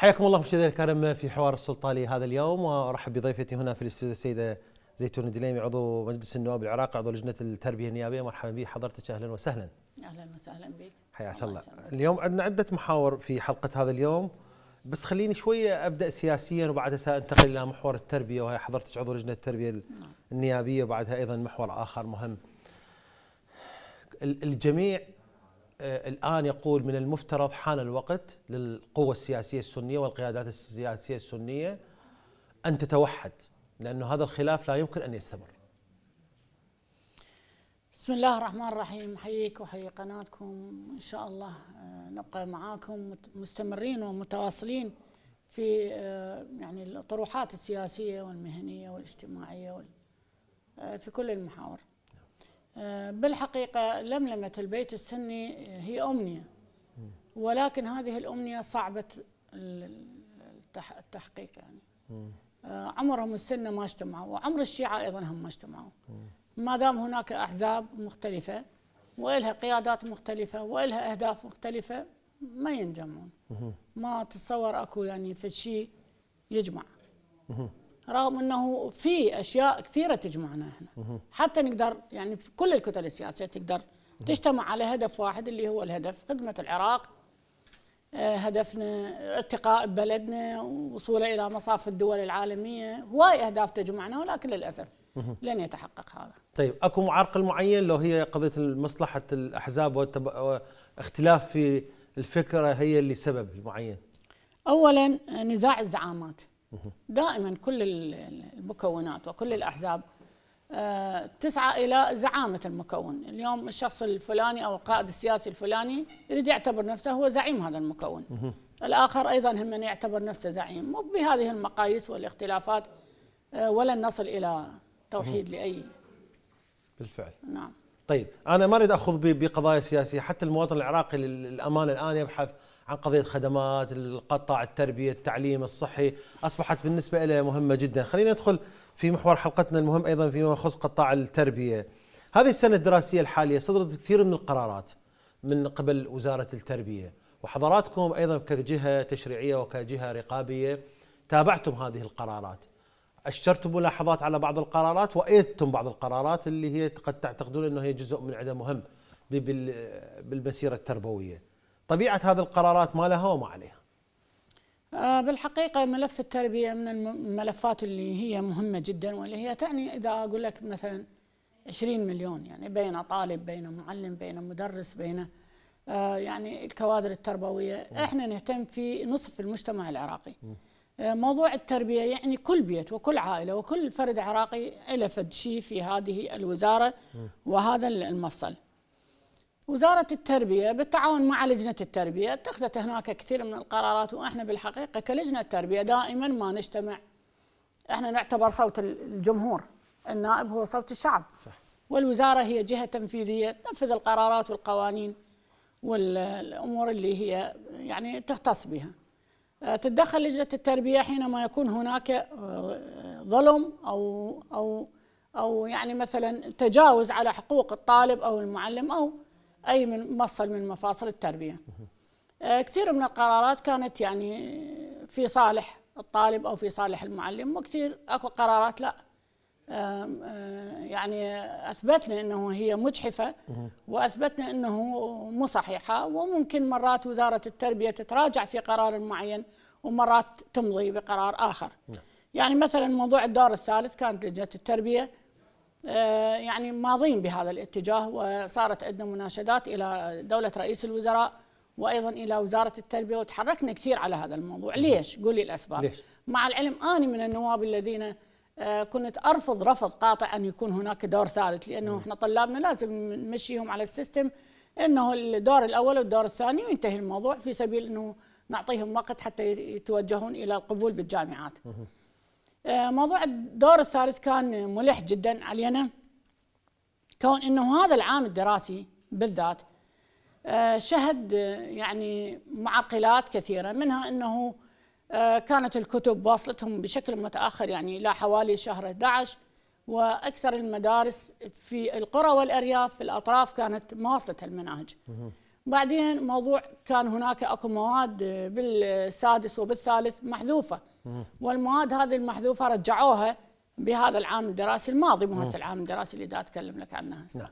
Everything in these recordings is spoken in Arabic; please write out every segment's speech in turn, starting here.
حياكم الله مشاهدينا الكرام في حوار السلطة هذا اليوم وارحب بضيفتي هنا في الاستوديو السيده زيتون الدليمي عضو مجلس النواب العراقي عضو لجنه التربيه النيابيه مرحبا بي حضرتك اهلا وسهلا اهلا وسهلا بك حياك الله اليوم عندنا عده محاور في حلقه هذا اليوم بس خليني شويه ابدا سياسيا وبعدها سانتقل الى محور التربيه وهي حضرتك عضو لجنه التربيه نعم. النيابيه وبعدها ايضا محور اخر مهم الجميع آه، الآن يقول من المفترض حان الوقت للقوة السياسية السنية والقيادات السياسية السنية أن تتوحد لأن هذا الخلاف لا يمكن أن يستمر بسم الله الرحمن الرحيم حييك وحيي قناتكم إن شاء الله آه، نبقى معاكم مستمرين ومتواصلين في آه، يعني الطروحات السياسية والمهنية والاجتماعية في كل المحاور آه، بالحقيقة لملمة البيت السني آه، هي أمنية ولكن هذه الأمنية صعبة التحقيق يعني آه، عمرهم السنة ما اجتمعوا وعمر الشيعة أيضا هم ما اجتمعوا ما دام هناك أحزاب مختلفة وإلها قيادات مختلفة وإلها أهداف مختلفة ما ينجمعون ما تتصور أكو يعني في شيء يجمع رغم انه في اشياء كثيره تجمعنا احنا حتى نقدر يعني في كل الكتل السياسيه تقدر تجتمع على هدف واحد اللي هو الهدف خدمه العراق آه، هدفنا ارتقاء بلدنا ووصوله الى مصاف الدول العالميه هواي اهداف تجمعنا ولكن للاسف لن يتحقق هذا طيب اكو معرقل معين لو هي قضيه مصلحه الاحزاب واختلاف في الفكره هي اللي سبب معين اولا آه، نزاع الزعامات دائما كل المكونات وكل الأحزاب آه، تسعى إلى زعامة المكون اليوم الشخص الفلاني أو القائد السياسي الفلاني يريد يعتبر نفسه هو زعيم هذا المكون الآخر أيضا هم من يعتبر نفسه زعيم مو بهذه المقاييس والاختلافات آه، ولن نصل إلى توحيد لأي بالفعل نعم طيب أنا ما أريد أخذ بقضايا سياسية حتى المواطن العراقي للأمانة الآن يبحث عن قضيه خدمات القطاع التربيه التعليم الصحي اصبحت بالنسبه إلي مهمه جدا خلينا ندخل في محور حلقتنا المهم ايضا فيما يخص قطاع التربيه هذه السنه الدراسيه الحاليه صدرت كثير من القرارات من قبل وزاره التربيه وحضراتكم ايضا كجهه تشريعيه وكجهه رقابيه تابعتم هذه القرارات اشرتم ملاحظات على بعض القرارات وايدتم بعض القرارات اللي هي قد تعتقدون انه هي جزء من عدم مهم بالمسيره التربويه طبيعه هذه القرارات ما لها وما عليها آه، بالحقيقة ملف التربية من الملفات اللي هي مهمة جدا واللي هي تعني إذا أقول لك مثلا 20 مليون يعني بين طالب بين معلم بين مدرس بين آه، يعني الكوادر التربوية إحنا نهتم في نصف المجتمع العراقي آه، موضوع التربية يعني كل بيت وكل عائلة وكل فرد عراقي له فد شيء في هذه الوزارة وهذا المفصل وزارة التربية بالتعاون مع لجنة التربية اتخذت هناك كثير من القرارات وإحنا بالحقيقة كلجنة التربية دائما ما نجتمع إحنا نعتبر صوت الجمهور النائب هو صوت الشعب صح. والوزارة هي جهة تنفيذية تنفذ القرارات والقوانين والأمور اللي هي يعني تختص بها آه، تتدخل لجنة التربية حينما يكون هناك آه، ظلم أو أو أو يعني مثلا تجاوز على حقوق الطالب أو المعلم أو أي من مفصل من مفاصل التربية آه، كثير من القرارات كانت يعني في صالح الطالب أو في صالح المعلم وكثير أكو قرارات لا آه، يعني اثبتنا انه هي مجحفه واثبتنا انه مو صحيحه وممكن مرات وزاره التربيه تتراجع في قرار معين ومرات تمضي بقرار اخر. نعم. يعني مثلا موضوع الدور الثالث كانت لجنه التربيه آه، يعني ماضين بهذا الاتجاه وصارت عندنا مناشدات الى دوله رئيس الوزراء وايضا الى وزاره التربيه وتحركنا كثير على هذا الموضوع، ليش؟ قولي الاسباب. ليش؟ مع العلم اني من النواب الذين آه، كنت ارفض رفض قاطع ان يكون هناك دور ثالث لانه احنا طلابنا لازم نمشيهم على السيستم انه الدور الاول والدور الثاني وينتهي الموضوع في سبيل انه نعطيهم وقت حتى يتوجهون الى القبول بالجامعات. آه، موضوع الدور الثالث كان ملح جدا علينا كون انه هذا العام الدراسي بالذات آه، شهد آه، يعني معقلات كثيره منها انه كانت الكتب واصلتهم بشكل متاخر يعني الى حوالي شهر 11 واكثر المدارس في القرى والارياف في الاطراف كانت ما واصلتها المناهج. بعدين موضوع كان هناك اكو مواد بالسادس وبالثالث محذوفه والمواد هذه المحذوفه رجعوها بهذا العام الدراسي الماضي مو هسه العام الدراسي اللي دا اتكلم لك عنه هسه نعم.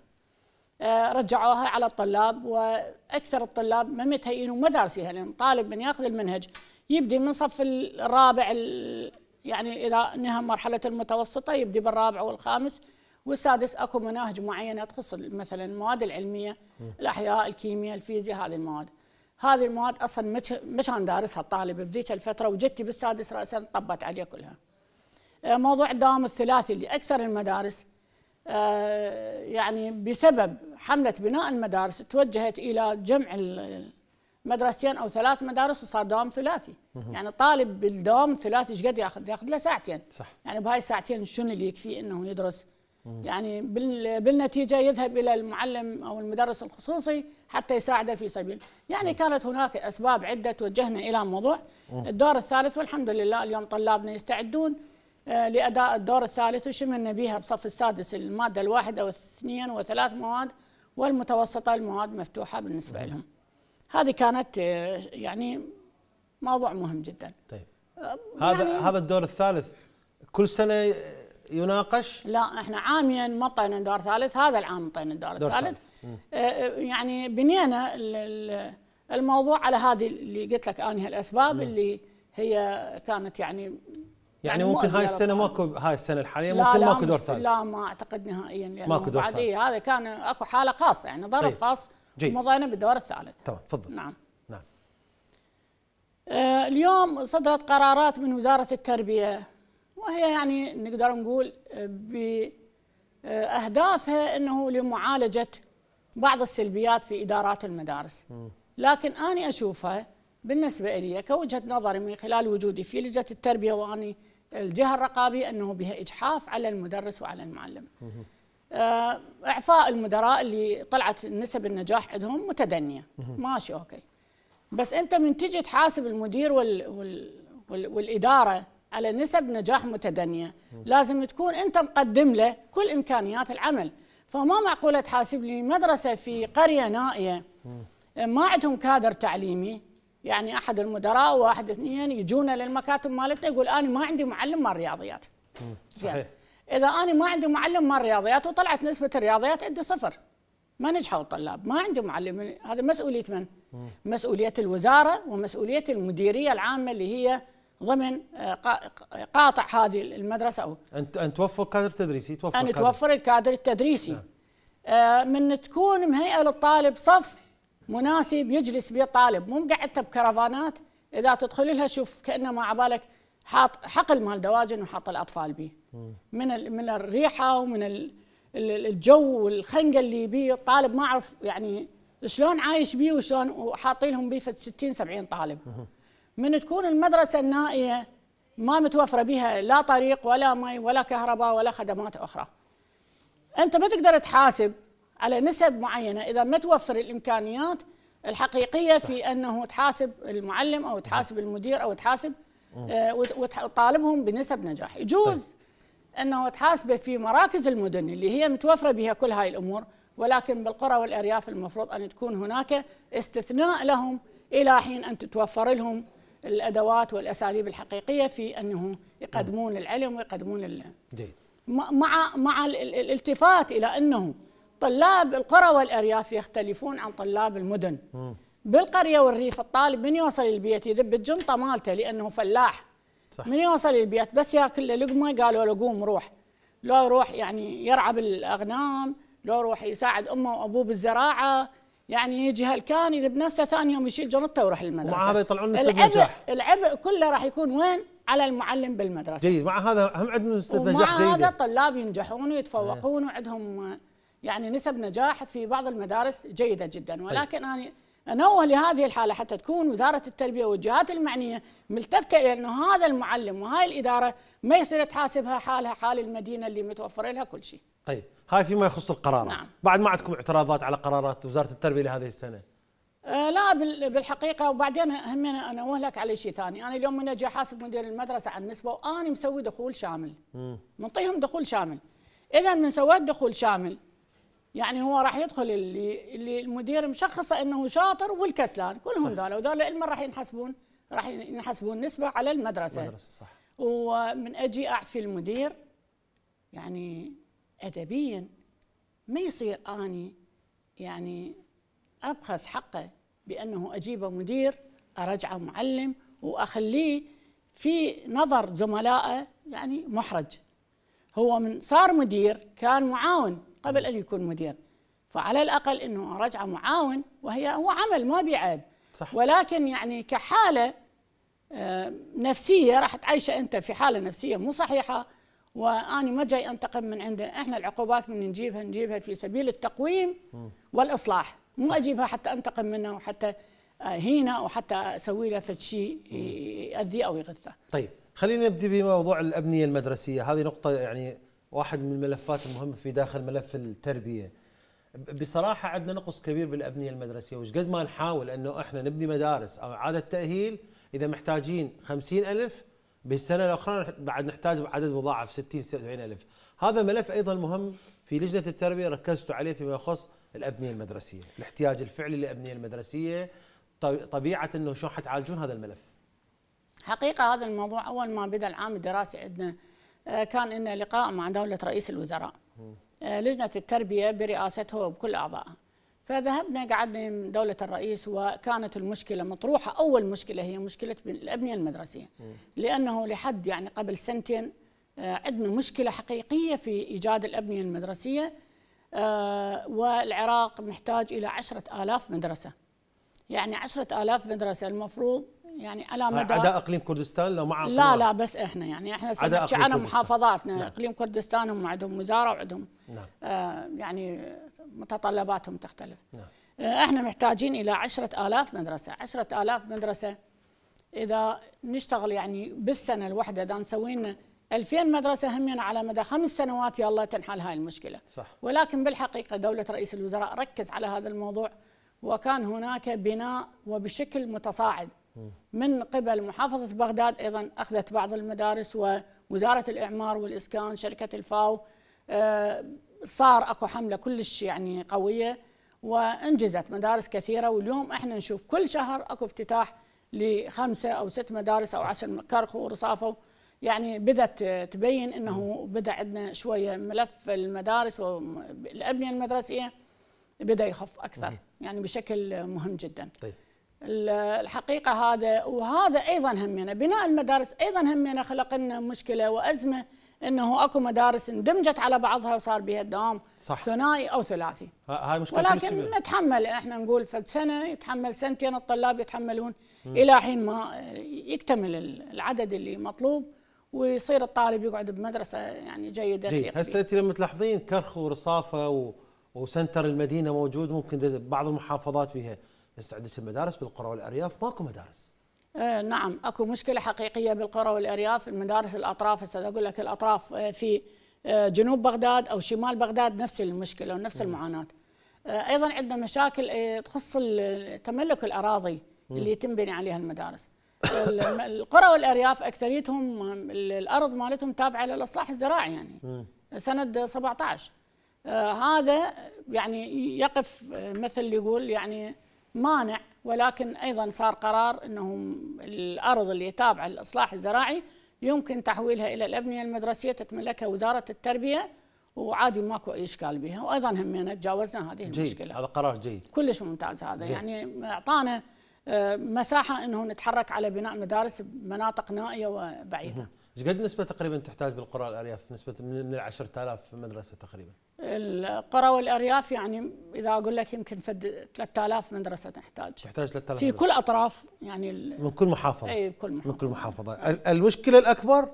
آه رجعوها على الطلاب واكثر الطلاب ما متهيئين مدارسها لان يعني طالب من ياخذ المنهج يبدي من صف الرابع يعني اذا نهى مرحله المتوسطه يبدي بالرابع والخامس والسادس اكو مناهج معينه تخص مثلا المواد العلميه الاحياء الكيمياء الفيزياء هذه المواد هذه المواد اصلا ما كان دارسها الطالب بذيك الفتره وجدتي بالسادس راسا طبت عليه كلها. آه، موضوع الدوام الثلاثي اللي اكثر المدارس آه، يعني بسبب حمله بناء المدارس توجهت الى جمع مدرستين او ثلاث مدارس وصار دوام ثلاثي يعني طالب بالدوام الثلاثي ايش قد ياخذ ياخذ له ساعتين صح. يعني بهاي الساعتين شنو اللي يكفيه انه يدرس يعني بالنتيجه يذهب الى المعلم او المدرس الخصوصي حتى يساعده في سبيل، يعني كانت هناك اسباب عده توجهنا الى موضوع الدور الثالث والحمد لله اليوم طلابنا يستعدون آه، لاداء الدور الثالث وشملنا بها بصف السادس الماده الواحده والثنين وثلاث مواد والمتوسطه المواد مفتوحه بالنسبه لهم. هذه كانت آه، يعني موضوع مهم جدا. طيب آه، هذا يعني هذا الدور الثالث كل سنه يناقش؟ لا احنا عاميا ما طينا الدور ثالث هذا العام طينا الدور الثالث آه، آه، يعني بنينا الموضوع على هذه اللي قلت لك انهي الاسباب نعم. اللي هي كانت يعني يعني, يعني ممكن هاي السنه ماكو هاي السنه الحاليه ممكن ماكو دور ثالث لا ما اعتقد نهائيا ماكو دور ثالث هذا كان اكو حاله خاصه يعني ظرف خاص مضينا بالدور الثالث تمام تفضل نعم نعم آه، اليوم صدرت قرارات من وزاره التربيه وهي يعني نقدر نقول آه، بأهدافها أنه لمعالجة بعض السلبيات في إدارات المدارس لكن أنا أشوفها بالنسبة لي كوجهة نظري من خلال وجودي في لجنة التربية وأني الجهة الرقابية أنه بها إجحاف على المدرس وعلى المعلم آه، إعفاء المدراء اللي طلعت نسب النجاح عندهم متدنية ماشي أوكي بس أنت من تجي تحاسب المدير وال... وال... وال... والإدارة على نسب نجاح متدنيه لازم تكون انت مقدم له كل امكانيات العمل فما معقوله تحاسب لي مدرسه في قريه نائيه ما عندهم كادر تعليمي يعني احد المدراء واحد اثنين يجونا للمكاتب مالتنا يقول انا ما عندي معلم مال رياضيات صحيح اذا انا ما عندي معلم مال رياضيات وطلعت نسبه الرياضيات عندي صفر ما نجحوا الطلاب ما عندي معلم هذا مسؤوليه من؟ مسؤوليه الوزاره ومسؤوليه المديريه العامه اللي هي ضمن آه، قاطع هذه المدرسه او ان توفر كادر تدريسي توفر ان توفر الكادر التدريسي نعم. آه، من تكون مهيئه للطالب صف مناسب يجلس به الطالب مو مقعدته بكرفانات اذا تدخل لها شوف كانه ما عبالك حاط حقل مال دواجن وحاط الاطفال به من من الريحه ومن الجو والخنقه اللي به الطالب ما اعرف يعني شلون عايش به وشلون وحاطين لهم به 60 70 طالب من تكون المدرسة النائية ما متوفرة بها لا طريق ولا مي ولا كهرباء ولا خدمات أخرى أنت ما تقدر تحاسب على نسب معينة إذا ما توفر الإمكانيات الحقيقية في أنه تحاسب المعلم أو تحاسب نعم. المدير أو تحاسب آه، وتطالبهم بنسب نجاح يجوز طيب. أنه تحاسبه في مراكز المدن اللي هي متوفرة بها كل هاي الأمور ولكن بالقرى والأرياف المفروض أن تكون هناك استثناء لهم إلى حين أن تتوفر لهم الادوات والاساليب الحقيقيه في انه يقدمون العلم ويقدمون ال... مع مع الالتفات الى انه طلاب القرى والارياف يختلفون عن طلاب المدن بالقريه والريف الطالب من يوصل البيت يذب الجنطه مالته لانه فلاح صح. من يوصل البيت بس ياكل له لقمه قالوا له قوم روح لو روح يعني يرعى بالاغنام لو روح يساعد امه وابوه بالزراعه يعني يجي هالكان اذا بنفسه ثاني يوم يشيل جنطته ويروح المدرسه مع هذا يطلعون نسبه نجاح العبء كله راح يكون وين؟ على المعلم بالمدرسه جيد مع هذا هم عندهم نسبه نجاح جيده مع هذا الطلاب ينجحون ويتفوقون إيه. وعندهم يعني نسب نجاح في بعض المدارس جيده جدا طيب. ولكن انا نوه لهذه الحالة حتى تكون وزارة التربية والجهات المعنية ملتفتة إلى أنه هذا المعلم وهاي الإدارة ما يصير تحاسبها حالها حال المدينة اللي متوفر لها كل شيء طيب هاي فيما يخص القرارات نعم. بعد ما عندكم اعتراضات على قرارات وزارة التربية لهذه السنة أه، لا بالحقيقه وبعدين هم انوه لك على شيء ثاني، انا اليوم من اجي احاسب مدير المدرسه عن نسبه وانا مسوي دخول شامل. منطيهم دخول شامل. اذا من سويت دخول شامل يعني هو راح يدخل اللي اللي المدير مشخصه انه شاطر والكسلان كلهم ذولا وذولا علما راح ينحسبون راح ينحسبون نسبه على المدرسه المدرسه صح ومن اجي اعفي المدير يعني ادبيا ما يصير اني يعني ابخس حقه بانه اجيبه مدير ارجعه معلم واخليه في نظر زملائه يعني محرج هو من صار مدير كان معاون قبل أن يكون مدير فعلى الأقل أنه رجع معاون وهي هو عمل ما بيعيب صح. ولكن يعني كحالة آه، نفسية راح تعيشها أنت في حالة نفسية مو صحيحة واني ما جاي أنتقم من عنده إحنا العقوبات من نجيبها نجيبها في سبيل التقويم والإصلاح مو أجيبها حتى أنتقم منه وحتى آه، هنا أو حتى أسوي له فد شيء يأذيه أو يغثه طيب خلينا نبدأ بموضوع الأبنية المدرسية هذه نقطة يعني واحد من الملفات المهمه في داخل ملف التربيه بصراحه عندنا نقص كبير بالابنيه المدرسيه وش قد ما نحاول انه احنا نبني مدارس او اعاده تاهيل اذا محتاجين خمسين ألف بالسنه الاخرى بعد نحتاج عدد مضاعف 60 70 الف هذا ملف ايضا مهم في لجنه التربيه ركزت عليه فيما يخص الابنيه المدرسيه الاحتياج الفعلي للابنيه المدرسيه طبيعه انه شلون حتعالجون هذا الملف حقيقه هذا الموضوع اول ما بدا العام الدراسي عندنا آه، كان لنا لقاء مع دولة رئيس الوزراء آه، لجنة التربية برئاسته وبكل أعضائها فذهبنا قعدنا من دولة الرئيس وكانت المشكلة مطروحة أول مشكلة هي مشكلة الأبنية المدرسية لأنه لحد يعني قبل سنتين آه، عندنا مشكلة حقيقية في إيجاد الأبنية المدرسية والعراق محتاج إلى عشرة آلاف مدرسة يعني عشرة آلاف مدرسة المفروض يعني على مدى عدا اقليم كردستان لو مع لا لا بس احنا يعني احنا نحكي على محافظاتنا نعم. اقليم كردستان هم عندهم وزاره وعندهم نعم. آه يعني متطلباتهم تختلف نعم. آه احنا محتاجين الى عشرة آلاف مدرسه عشرة آلاف مدرسه اذا نشتغل يعني بالسنه الواحده اذا نسوي لنا 2000 مدرسه همين على مدى خمس سنوات يلا تنحل هاي المشكله صح. ولكن بالحقيقه دوله رئيس الوزراء ركز على هذا الموضوع وكان هناك بناء وبشكل متصاعد من قبل محافظة بغداد أيضا أخذت بعض المدارس ووزارة الإعمار والإسكان شركة الفاو آه، صار أكو حملة كلش يعني قوية وانجزت مدارس كثيرة واليوم احنا نشوف كل شهر أكو افتتاح لخمسة أو ست مدارس أو عشر كرخو ورصافة يعني بدأت تبين أنه بدأ عندنا شوية ملف المدارس والأبنية المدرسية بدأ يخف أكثر يعني بشكل مهم جدا طيب. الحقيقة هذا وهذا أيضا همنا بناء المدارس أيضا همنا خلق لنا مشكلة وأزمة أنه أكو مدارس اندمجت على بعضها وصار بها الدوام صح. ثنائي أو ثلاثي هاي مشكلة ولكن نتحمل إحنا نقول فد سنة يتحمل سنتين الطلاب يتحملون م. إلى حين ما يكتمل العدد اللي مطلوب ويصير الطالب يقعد بمدرسة يعني جيدة جي. هسه أنت لما تلاحظين كرخ ورصافة و... وسنتر المدينة موجود ممكن بعض المحافظات بها استعدت عندك المدارس بالقرى والارياف ماكو مدارس آه، نعم اكو مشكله حقيقيه بالقرى والارياف المدارس الاطراف هسه اقول لك الاطراف آه، في آه، جنوب بغداد او شمال بغداد نفس المشكله ونفس نعم. المعاناه ايضا عندنا مشاكل تخص تملك الاراضي اللي يتم بني عليها المدارس القرى والارياف اكثريتهم الارض مالتهم تابعه للاصلاح الزراعي يعني سند 17 هذا يعني يقف مثل اللي يقول يعني مانع ولكن ايضا صار قرار انهم الارض اللي تابعه للاصلاح الزراعي يمكن تحويلها الى الابنيه المدرسيه تتملكها وزاره التربيه وعادي ماكو اي اشكال بها وايضا همنا يعني تجاوزنا هذه جيد. المشكله هذا قرار جيد كلش ممتاز هذا جيد. يعني اعطانا آه، مساحه انه نتحرك على بناء مدارس بمناطق نائيه وبعيده ايش قد نسبة تقريبا تحتاج بالقرى الارياف نسبة من ال 10000 مدرسة تقريبا؟ القرى والارياف يعني اذا اقول لك يمكن فد 3000 مدرسة نحتاج تحتاج 3000 في كل اطراف يعني من كل محافظة اي بكل محافظة من كل محافظة المشكلة الاكبر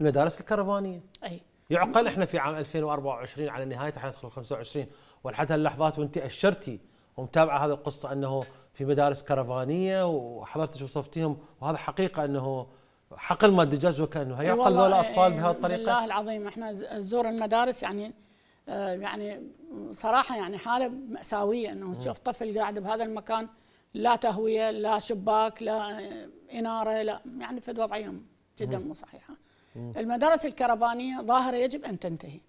المدارس الكرفانية اي يعقل احنا في عام 2024 على نهاية احنا ندخل 25 ولحد هاللحظات وانت اشرتي ومتابعة هذه القصة انه في مدارس كرفانية وحضرتك وصفتيهم وهذا حقيقة انه حقل ما دجاج وكانه يعقل ولا الاطفال بهذه الطريقه والله العظيم احنا نزور المدارس يعني آه، يعني صراحه يعني حاله ماساويه انه تشوف طفل قاعد بهذا المكان لا تهويه لا شباك لا آه، اناره لا يعني في وضعهم جدا مو صحيحه المدارس الكرفانيه ظاهره يجب ان تنتهي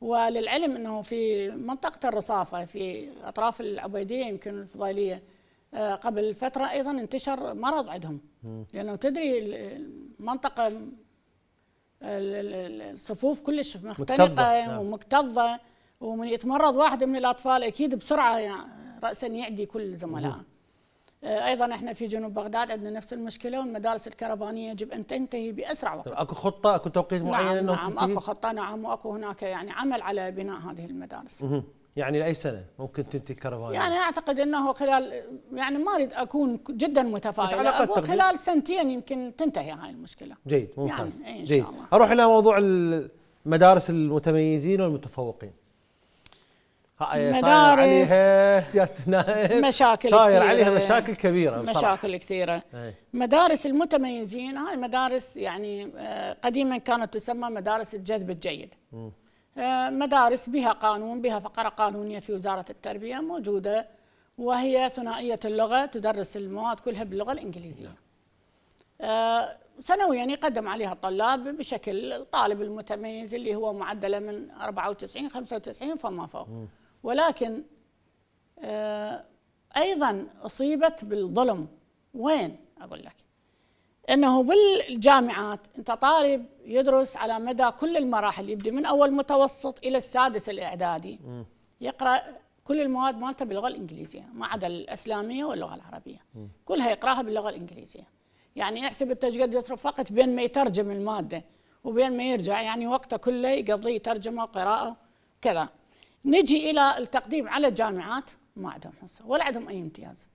وللعلم انه في منطقه الرصافه في اطراف العبيديه يمكن الفضيليه آه، قبل فترة أيضا انتشر مرض عندهم لأنه تدري المنطقة الصفوف كلش مختلطة نعم. ومكتظة ومن يتمرض واحد من الأطفال أكيد بسرعة يعني رأسا يعدي كل زملائه آه، ايضا احنا في جنوب بغداد عندنا نفس المشكله والمدارس الكرفانيه يجب ان تنتهي باسرع طيب، وقت اكو خطه اكو توقيت معين نعم, نعم اكو خطه نعم واكو هناك يعني عمل على بناء هذه المدارس يعني لاي سنه ممكن تنتهي الكهرباء يعني اعتقد انه خلال يعني ما اريد اكون جدا متفائل اقول خلال سنتين يمكن تنتهي هاي المشكله جيد ممتاز يعني إيه ان شاء الله جيد. اروح الى موضوع المدارس المتميزين والمتفوقين هاي مدارس عليها سياده النائب مشاكل صاير عليها مشاكل كبيره بصراحة. مشاكل كثيره أي. مدارس المتميزين هاي مدارس يعني آه، قديما كانت تسمى مدارس الجذب الجيد م. مدارس بها قانون بها فقرة قانونية في وزارة التربية موجودة وهي ثنائية اللغة تدرس المواد كلها باللغة الإنجليزية نعم. آه، سنويا يقدم عليها الطلاب بشكل الطالب المتميز اللي هو معدله من 94 95 فما فوق ولكن آه، ايضا اصيبت بالظلم وين اقول لك انه بالجامعات انت طالب يدرس على مدى كل المراحل يبدي من اول متوسط الى السادس الاعدادي يقرا كل المواد مالته باللغه الانجليزيه ما عدا الاسلاميه واللغه العربيه كلها يقراها باللغه الانجليزيه يعني يحسب قد يصرف وقت بين ما يترجم الماده وبين ما يرجع يعني وقته كله يقضيه ترجمه وقراءه كذا نجي الى التقديم على الجامعات ما عندهم حصه ولا عندهم اي امتياز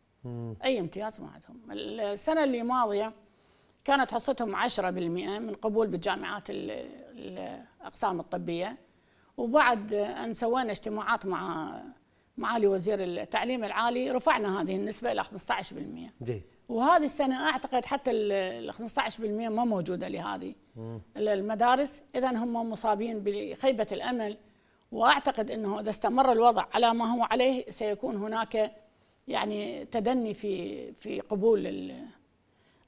اي امتياز ما عندهم السنه اللي ماضيه كانت حصتهم 10% من قبول بالجامعات الأقسام الطبية وبعد أن سوينا اجتماعات مع معالي وزير التعليم العالي رفعنا هذه النسبة إلى 15% جيد وهذه السنة أعتقد حتى ال 15% ما موجودة لهذه مم. المدارس إذا هم مصابين بخيبة الأمل وأعتقد أنه إذا استمر الوضع على ما هو عليه سيكون هناك يعني تدني في في قبول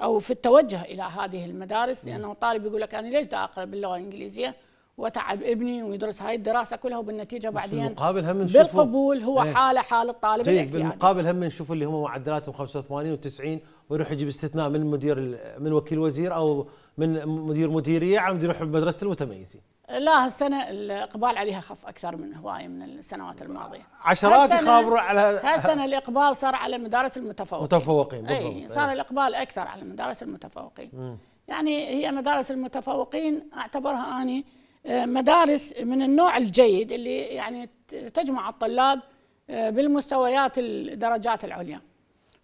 أو في التوجه إلى هذه المدارس لأنه الطالب يقول لك أنا ليش دا أقرأ باللغة الإنجليزية وتعب ابني ويدرس هاي الدراسة كلها وبالنتيجة بعدين بالمقابل هم بالقبول هو ايه حالة حال الطالب جيد بالمقابل هم نشوف اللي هم معدلاتهم 85 و90 ويروح يجيب استثناء من مدير من وكيل وزير أو من مدير مديرية عم يروح بمدرسة المتميزين لا السنه الاقبال عليها خف اكثر من هوايه من السنوات الماضيه عشرات يخابروا على هالسنه الاقبال صار على مدارس المتفوقين متفوقين اي صار أي. الاقبال اكثر على مدارس المتفوقين م. يعني هي مدارس المتفوقين اعتبرها اني آه، مدارس من النوع الجيد اللي يعني تجمع الطلاب آه، بالمستويات الدرجات العليا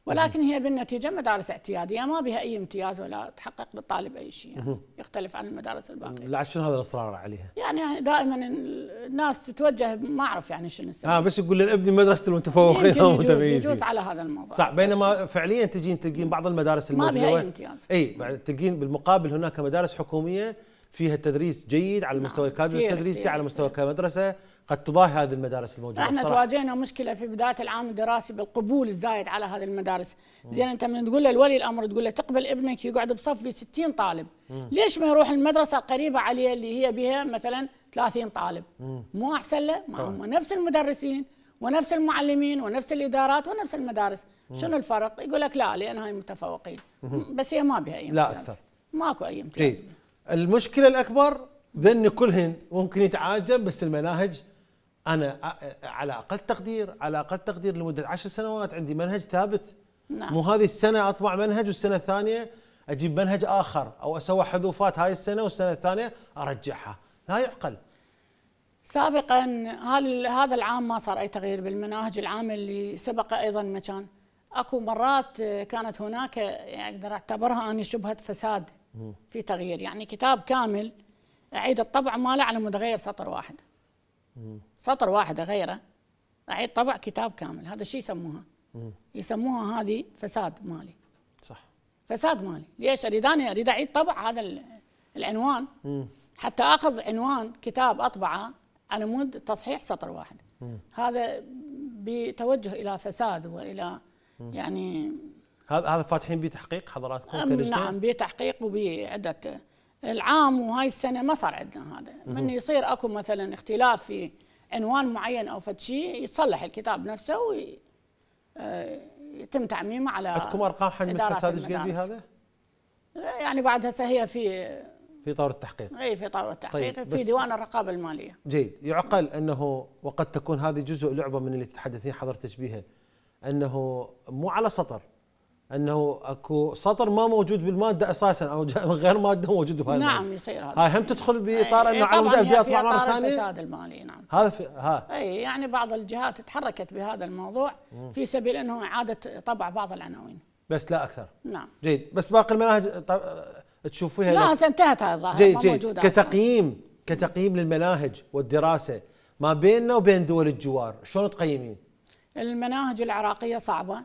ولكن هي بالنتيجه مدارس اعتياديه ما بها اي امتياز ولا تحقق للطالب اي شيء يعني يختلف عن المدارس الباقيه. لا شنو هذا الاصرار عليها؟ يعني دائما الناس تتوجه ما اعرف يعني شنو السبب اه بس يقول للابن مدرسه المتفوقين هو يجوز, يجوز على هذا الموضوع. صح بينما فعليا تجين تلقين بعض المدارس ما بها اي امتياز. اي تلقين بالمقابل هناك مدارس حكوميه فيها تدريس جيد على نعم، مستوى الكادر التدريسي على مستوى كمدرسة قد تضاهي هذه المدارس الموجوده احنا تواجهنا مشكله في بدايه العام الدراسي بالقبول الزايد على هذه المدارس زين انت من تقول للولي الامر تقول له تقبل ابنك يقعد بصف في 60 طالب مم. ليش ما يروح المدرسه القريبه عليه اللي هي بها مثلا 30 طالب مم. مو احسن له ما هم نفس المدرسين ونفس المعلمين ونفس الادارات ونفس المدارس مم. شنو الفرق يقول لك لا لان هاي متفوقين مم. بس هي ما بها اي لا اكثر ماكو اي امتياز المشكله الاكبر ذن كلهن ممكن يتعاجب بس المناهج انا على اقل تقدير على اقل تقدير لمده عشر سنوات عندي منهج ثابت نعم. مو هذه السنه اطبع منهج والسنه الثانيه اجيب منهج اخر او اسوي حذوفات هاي السنه والسنه الثانيه ارجعها لا يعقل سابقا هل هذا العام ما صار اي تغيير بالمناهج العام اللي سبق ايضا مكان اكو مرات كانت هناك يعني اقدر اعتبرها اني شبهه فساد في تغيير يعني كتاب كامل اعيد الطبع ماله على متغير سطر واحد سطر واحد اغيره اعيد طبع كتاب كامل هذا الشيء يسموها يسموها هذه فساد مالي صح فساد مالي ليش اريد انا اريد اعيد طبع هذا العنوان حتى اخذ عنوان كتاب اطبعه على مود تصحيح سطر واحد هذا بتوجه الى فساد والى يعني هذا هذا فاتحين به تحقيق حضراتكم نعم به تحقيق وبعده العام وهاي السنه ما صار عندنا هذا من يصير اكو مثلا اختلاف في عنوان معين او فد شيء يتصلح الكتاب نفسه ويتم آه، يتم تعميمه على عندكم ارقام حجم الفساد ايش هذا؟ يعني بعد هسه هي في في طور التحقيق اي في طور التحقيق طيب في ديوان الرقابه الماليه جيد يعقل انه وقد تكون هذه جزء لعبه من اللي تتحدثين حضرتك بها انه مو على سطر انه اكو سطر ما موجود بالماده اساسا او غير ماده موجود بهاي نعم يصير هذا هاي هم تدخل باطار إيه، انه على مدى ابدي اطلع مره ثانيه الفساد المالي نعم هذا في ها اي يعني بعض الجهات تحركت بهذا الموضوع م. في سبيل انه اعاده طبع بعض العناوين بس لا اكثر نعم جيد بس باقي المناهج طب... تشوف فيها لا هسه انتهت هاي الظاهره ما جيد موجودة كتقييم كتقييم للمناهج والدراسه ما بيننا وبين دول الجوار شلون تقيمين؟ المناهج العراقيه صعبه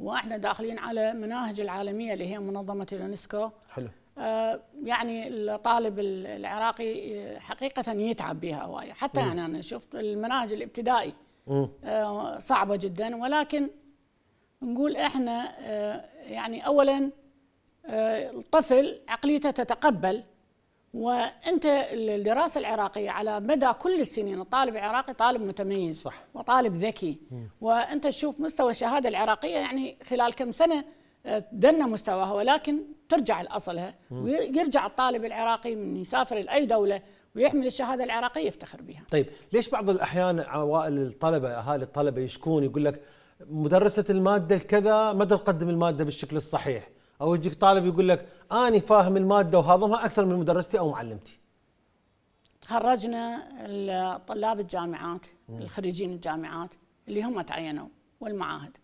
واحنا داخلين على مناهج العالميه اللي هي منظمه اليونسكو حلو آه يعني الطالب العراقي حقيقه يتعب بها هوايه حتى مم. يعني انا شفت المناهج الابتدائي آه صعبه جدا ولكن نقول احنا آه يعني اولا آه، الطفل عقليته تتقبل وانت الدراسه العراقيه على مدى كل السنين الطالب العراقي طالب متميز صح. وطالب ذكي م. وانت تشوف مستوى الشهاده العراقيه يعني خلال كم سنه آه، دنا مستواها ولكن ترجع لاصلها ويرجع الطالب العراقي من يسافر لاي دوله ويحمل الشهاده العراقيه يفتخر بها. طيب ليش بعض الاحيان عوائل الطلبه اهالي الطلبه يشكون يقول لك مدرسه الماده الكذا ما تقدم الماده بالشكل الصحيح. او يجيك طالب يقول لك اني فاهم الماده وهاضمها اكثر من مدرستي او معلمتي خرجنا طلاب الجامعات الخريجين الجامعات اللي هم تعينوا والمعاهد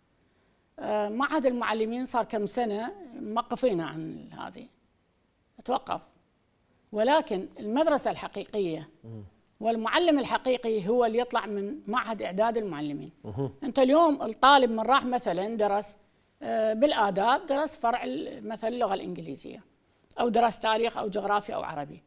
آه، معهد المعلمين صار كم سنه موقفينا عن هذه توقف ولكن المدرسه الحقيقيه والمعلم الحقيقي هو اللي يطلع من معهد اعداد المعلمين انت اليوم الطالب من راح مثلا درس آه، بالآداب درس فرع مثلا اللغة الإنجليزية أو درس تاريخ أو جغرافيا أو عربي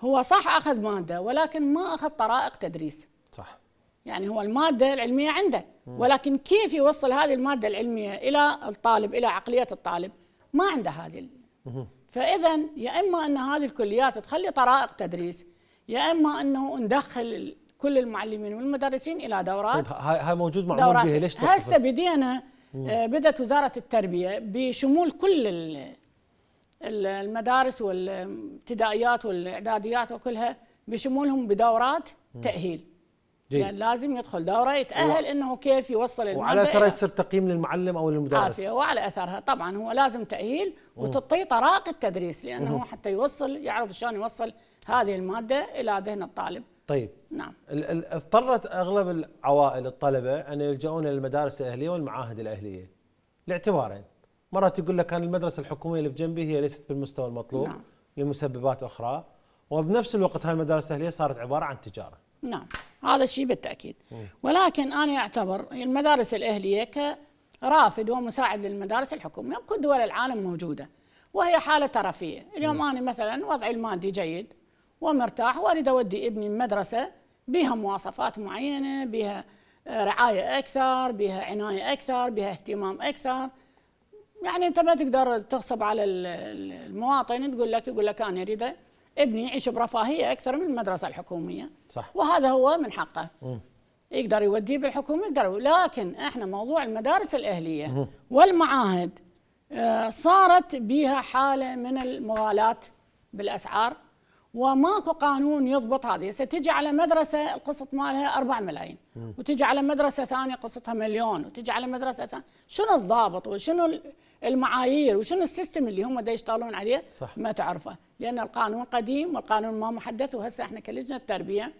هو صح أخذ مادة ولكن ما أخذ طرائق تدريس صح يعني هو المادة العلمية عنده ولكن كيف يوصل هذه المادة العلمية إلى الطالب إلى عقلية الطالب ما عنده هذه فإذا يا إما أن هذه الكليات تخلي طرائق تدريس يا إما أنه ندخل كل المعلمين والمدرسين إلى دورات طيب، هاي موجود معمول بها ليش هسه بدينا آه، بدأت وزارة التربية بشمول كل المدارس والابتدائيات والإعداديات وكلها بشمولهم بدورات تأهيل جيد. يعني لازم يدخل دوره يتاهل و... انه كيف يوصل الماده وعلى اثرها يصير تقييم للمعلم او للمدرس عافيه وعلى اثرها طبعا هو لازم تاهيل وتعطيه طراق التدريس لانه مم. حتى يوصل يعرف شلون يوصل هذه الماده الى ذهن الطالب طيب نعم اضطرت اغلب العوائل الطلبه ان يلجؤون الى المدارس الاهليه والمعاهد الاهليه لاعتبارين مرات يقول لك ان المدرسه الحكوميه اللي بجنبي هي ليست بالمستوى المطلوب نعم. لمسببات اخرى وبنفس الوقت هاي المدارس الاهليه صارت عباره عن تجاره نعم هذا الشيء بالتاكيد ولكن انا اعتبر المدارس الاهليه كرافد ومساعد للمدارس الحكوميه بكل دول العالم موجوده وهي حاله ترفيه اليوم مم. نعم. انا مثلا وضعي المادي جيد ومرتاح واريد اودي ابني مدرسه بها مواصفات معينه بها آه، رعايه اكثر بها عنايه اكثر بها اهتمام اكثر يعني انت ما تقدر تغصب على المواطن تقول لك يقول لك انا اريد ابني يعيش برفاهيه اكثر من المدرسه الحكوميه صح وهذا هو من حقه يقدر يوديه بالحكومه يقدر لكن احنا موضوع المدارس الاهليه والمعاهد آه، صارت بها حاله من المغالاه بالاسعار وماكو قانون يضبط هذه تجي على مدرسة القسط مالها 4 ملايين وتجي على مدرسة ثانية قسطها مليون وتجي على مدرسة ثانية شنو الضابط وشنو المعايير وشنو السيستم اللي هم دا يشتغلون عليه صح. ما تعرفه لأن القانون قديم والقانون ما محدث وهسه احنا كلجنة التربيه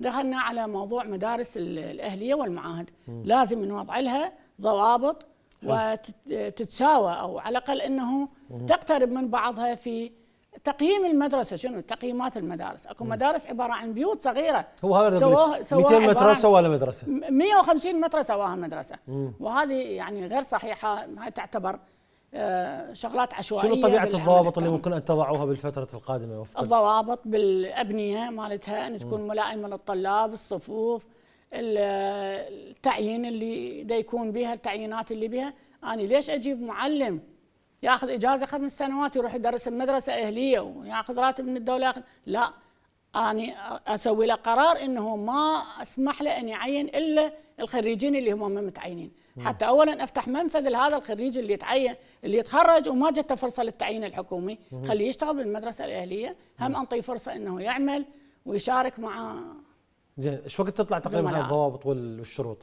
دخلنا على موضوع مدارس الأهلية والمعاهد م. لازم نوضع لها ضوابط وتتساوى أو على الأقل أنه تقترب من بعضها في تقييم المدرسه شنو تقييمات المدارس اكو مدارس عباره عن بيوت صغيره هو هذا سووه 200 متر سواها مدرسه 150 متر سواها مدرسه وهذه يعني غير صحيحه هاي تعتبر آه، شغلات عشوائيه شنو طبيعه الضوابط اللي ممكن ان تضعوها بالفتره القادمه وفق الضوابط بالابنيه مالتها ان تكون ملائمه للطلاب الصفوف التعيين اللي دا يكون بها التعيينات اللي بها انا ليش اجيب معلم ياخذ اجازه خمس سنوات يروح يدرس بمدرسه اهليه وياخذ راتب من الدوله ياخذ لا اني اسوي له قرار انه ما اسمح له ان يعين الا الخريجين اللي هم متعينين حتى اولا افتح منفذ لهذا الخريج اللي يتعين اللي يتخرج وما جته فرصه للتعيين الحكومي خليه يشتغل بالمدرسه الاهليه هم انطيه فرصه انه يعمل ويشارك مع زين ايش وقت تطلع تقريبا الضوابط والشروط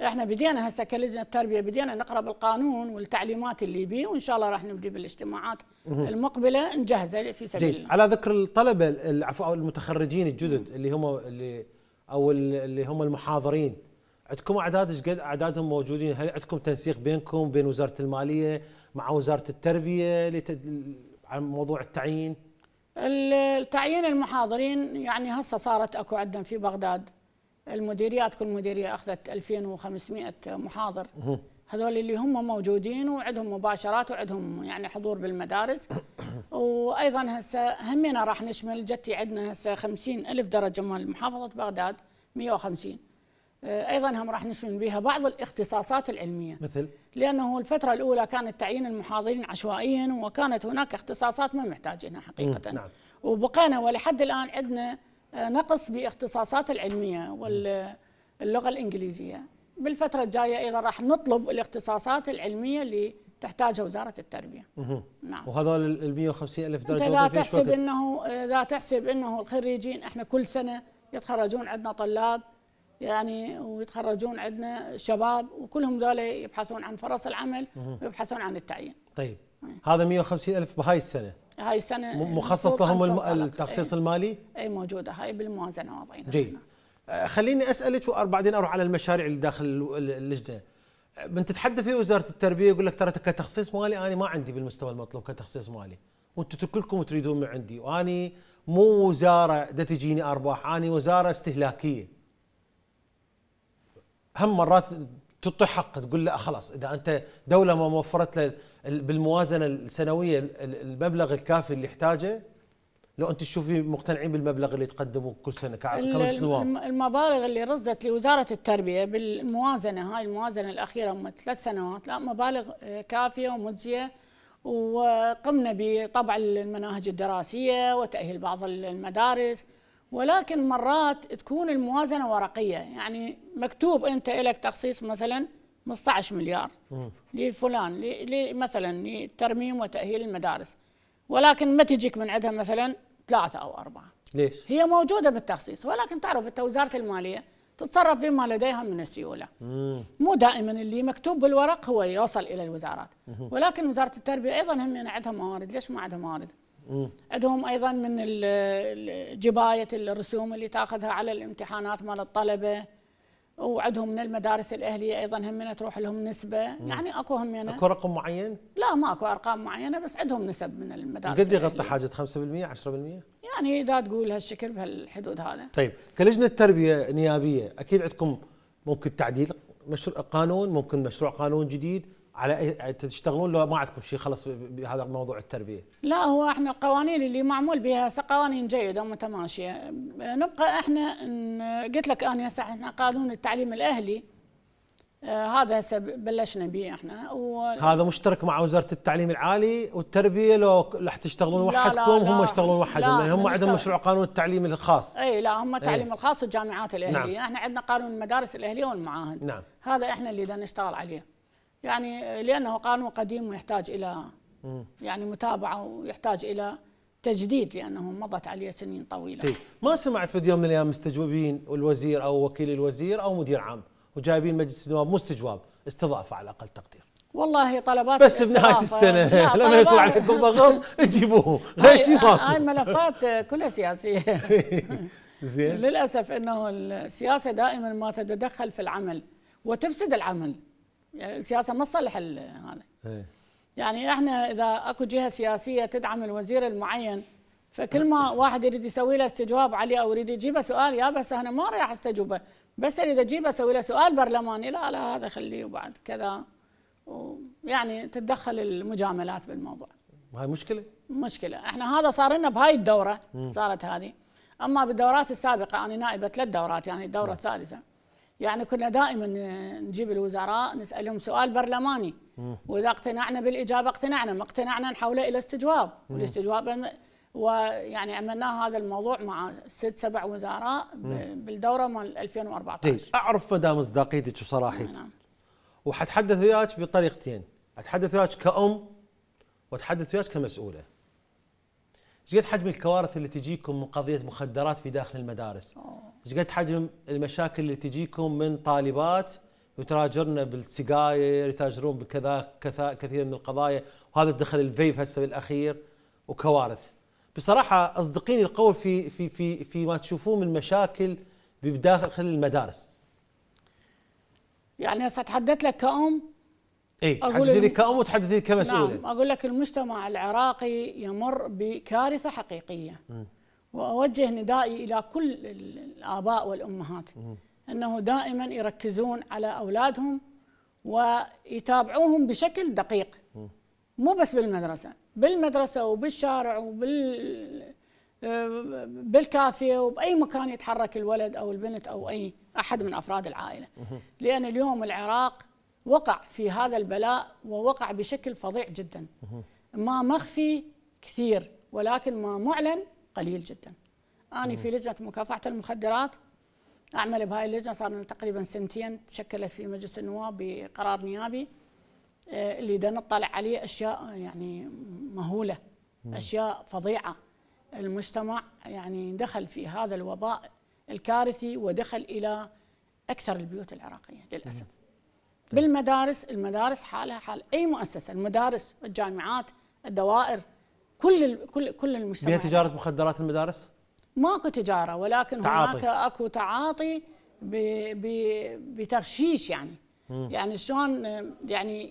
احنا بدينا هسه كلجنه التربيه بدينا نقرا بالقانون والتعليمات اللي بيه وان شاء الله راح نبدي بالاجتماعات المقبله نجهزه في سبيل على ذكر الطلبه عفوا المتخرجين الجدد اللي هم اللي او اللي هم المحاضرين عندكم اعداد ايش قد اعدادهم موجودين هل عندكم تنسيق بينكم وبين وزاره الماليه مع وزاره التربيه لتد... عن موضوع التعيين التعيين المحاضرين يعني هسه صارت اكو عندنا في بغداد المديريات كل مديريه اخذت 2500 محاضر هذول اللي هم موجودين وعندهم مباشرات وعندهم يعني حضور بالمدارس وايضا هسه همينا راح نشمل جتي عندنا هسه 50 الف درجه مال محافظه بغداد 150 آه، ايضا هم راح نشمل بها بعض الاختصاصات العلميه مثل لانه الفتره الاولى كانت تعيين المحاضرين عشوائيا وكانت هناك اختصاصات ما محتاجينها حقيقه نعم. وبقينا ولحد الان عندنا آه، نقص باختصاصات العلميه واللغه الانجليزيه بالفتره الجايه ايضا راح نطلب الاختصاصات العلميه اللي تحتاجها وزاره التربيه نعم وهذول ال 150 الف درجه انت لا تحسب انه لا تحسب انه الخريجين احنا كل سنه يتخرجون عندنا طلاب يعني ويتخرجون عندنا شباب وكلهم ذولا يبحثون عن فرص العمل ويبحثون عن التعيين طيب نعم. هذا 150 ألف بهاي السنة هاي السنه مخصص لهم التخصيص أي المالي؟ اي موجوده هاي بالموازنه واضعينها جيد آه، خليني اسالك وبعدين اروح على المشاريع اللي داخل اللجنه من تتحدثي وزاره التربيه يقول لك ترى كتخصيص مالي انا ما عندي بالمستوى المطلوب كتخصيص مالي وانتم كلكم تريدون من عندي واني مو وزاره دا تجيني ارباح اني وزاره استهلاكيه هم مرات تعطي حق تقول له خلاص اذا انت دوله ما وفرت له بالموازنه السنويه المبلغ الكافي اللي يحتاجه لو انت تشوفي مقتنعين بالمبلغ اللي تقدموه كل سنه كمجلس نواب المبالغ اللي رزت لوزاره التربيه بالموازنه هاي الموازنه الاخيره من ثلاث سنوات لا مبالغ آه، كافيه ومجزيه وقمنا بطبع المناهج الدراسيه وتاهيل بعض المدارس ولكن مرات تكون الموازنه ورقيه يعني مكتوب انت لك تخصيص مثلا 15 مليار لفلان مثلا لترميم وتأهيل المدارس ولكن ما تجيك من عندها مثلا ثلاثة أو أربعة ليش؟ هي موجودة بالتخصيص ولكن تعرف أنت وزارة المالية تتصرف بما لديها من السيولة مم. مو دائما اللي مكتوب بالورق هو يوصل إلى الوزارات مم. ولكن وزارة التربية أيضا هم يعني عندها موارد ليش ما عندها موارد؟ عندهم أيضا من جباية الرسوم اللي تأخذها على الامتحانات مال الطلبة وعندهم من المدارس الاهليه ايضا هم تروح لهم نسبه مم. يعني اكو همينه يعني. اكو رقم معين؟ لا ما اكو ارقام معينه بس عندهم نسب من المدارس قد يغطي حاجه 5% 10%؟ يعني اذا تقول هالشكل بهالحدود هذا طيب كلجنه تربيه نيابيه اكيد عندكم ممكن تعديل مشروع قانون ممكن مشروع قانون جديد على إيه، تشتغلون لو ما عندكم شيء خلص بهذا موضوع التربيه؟ لا هو احنا القوانين اللي معمول بها قوانين جيده ومتماشيه نبقى احنا قلت لك انا هسه احنا قانون التعليم الاهلي آه، هذا هسه بلشنا به احنا و... هذا مشترك مع وزاره التعليم العالي والتربيه لو راح تشتغلون وحدكم هم يشتغلون وحدهم هم عندهم مشروع قانون التعليم الخاص اي لا هم التعليم ايه؟ الخاص الجامعات الاهليه نعم. احنا عندنا قانون المدارس الاهليه والمعاهد نعم هذا احنا اللي بدنا نشتغل عليه يعني لأنه قانون قديم ويحتاج إلى يعني متابعة ويحتاج إلى تجديد لأنه مضت عليه سنين طويلة طيب. ما سمعت في يوم من الأيام مستجوبين الوزير أو وكيل الوزير أو مدير عام وجايبين مجلس النواب مستجواب استضافة على أقل تقدير والله طلبات بس بنهاية السنة لما يصير عليكم ضغط تجيبوه غير شيء هاي الملفات كلها سياسية زين للأسف أنه السياسة دائما ما تتدخل في العمل وتفسد العمل يعني السياسه ما تصلح هذا إيه. يعني احنا اذا اكو جهه سياسيه تدعم الوزير المعين فكل ما واحد يريد يسوي له استجواب عليه او يريد يجيبه سؤال يا بس انا ما راح استجوبه بس اريد اجيبه اسوي له سؤال برلماني لا لا هذا خليه وبعد كذا ويعني تتدخل المجاملات بالموضوع هاي مشكله مشكله احنا هذا صار لنا بهاي الدوره صارت هذه اما بالدورات السابقه انا نائبه ثلاث دورات يعني الدوره نعم. الثالثه يعني كنا دائما نجيب الوزراء نسالهم سؤال برلماني واذا اقتنعنا بالاجابه اقتنعنا ما اقتنعنا نحوله الى استجواب والاستجواب ويعني عملنا هذا الموضوع مع ست سبع وزراء بالدوره مال 2014 طيب، اعرف مدى مصداقيتك وصراحتك نعم. وحتحدث وياك بطريقتين اتحدث وياك كأم واتحدث وياك كمسؤوله ايش قد حجم الكوارث اللي تجيكم من قضيه مخدرات في داخل المدارس؟ ايش قد حجم المشاكل اللي تجيكم من طالبات يتاجرن بالسجاير يتاجرون بكذا كثير من القضايا وهذا دخل الفيب هسه بالاخير وكوارث. بصراحه اصدقيني القول في في في في ما تشوفوه من مشاكل بداخل المدارس. يعني هسه اتحدث لك كأم اي تحددي كأم وتحدثيني كمسؤولة نعم أقول لك المجتمع العراقي يمر بكارثة حقيقية م. وأوجه ندائي إلى كل الآباء والأمهات م. أنه دائما يركزون على أولادهم ويتابعوهم بشكل دقيق م. مو بس بالمدرسة بالمدرسة وبالشارع وبال آه، بالكافية وبأي مكان يتحرك الولد أو البنت أو أي أحد من أفراد العائلة لأن اليوم العراق وقع في هذا البلاء ووقع بشكل فظيع جدا ما مخفي كثير ولكن ما معلن قليل جدا أنا في لجنة مكافحة المخدرات أعمل بهاي اللجنة صار لنا تقريبا سنتين تشكلت في مجلس النواب بقرار نيابي آه، اللي دنا نطلع عليه أشياء يعني مهولة أشياء فظيعة المجتمع يعني دخل في هذا الوباء الكارثي ودخل إلى أكثر البيوت العراقية للأسف طيب. بالمدارس المدارس حالها حال اي مؤسسه المدارس الجامعات الدوائر كل كل كل المجتمع فيها تجاره مخدرات المدارس ماكو تجاره ولكن تعاطي. هناك اكو تعاطي بـ بـ بتغشيش يعني مم. يعني شلون يعني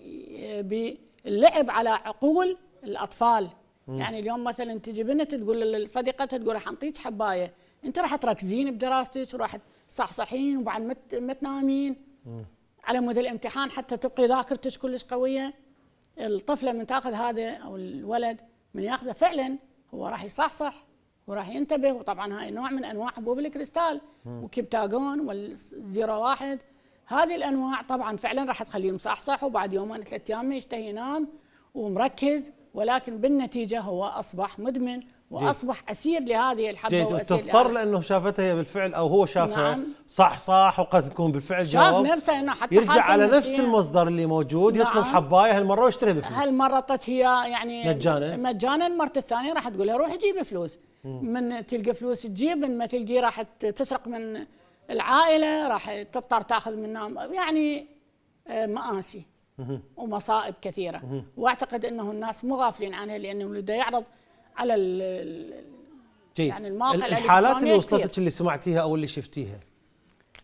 باللعب على عقول الاطفال مم. يعني اليوم مثلا تجي بنت تقول لصديقتها تقول راح انطيك حبايه انت راح تركزين بدراستك وراح تصحصحين وبعد ما تنامين على مود الامتحان حتى تبقي ذاكرتك كلش قويه الطفله من تاخذ هذا او الولد من ياخذه فعلا هو راح يصحصح وراح ينتبه وطبعا هاي نوع من انواع حبوب الكريستال وكبتاجون والزيرو واحد هذه الانواع طبعا فعلا راح تخليه مصحصح وبعد يومين ثلاث ايام يشتهي ينام ومركز ولكن بالنتيجه هو اصبح مدمن واصبح اسير لهذه الحبه جيد وتضطر لانه شافتها هي بالفعل او هو شافها نعم صح صح وقد تكون بالفعل شاف نفسه انه حتى يرجع على نفس المصدر اللي موجود نعم يطلب حبايه هالمره ويشتري بفلوس هالمره طت هي يعني مجانا مجانا المره الثانيه راح تقول له روح جيب فلوس من تلقى فلوس تجيب من ما تلقي راح تسرق من العائله راح تضطر تاخذ منهم يعني آه، مآسي ومصائب كثيره واعتقد انه الناس مو غافلين عنها لانه اللي يعرض على ال يعني المواقع الحالات اللي وصلتك اللي سمعتيها او اللي شفتيها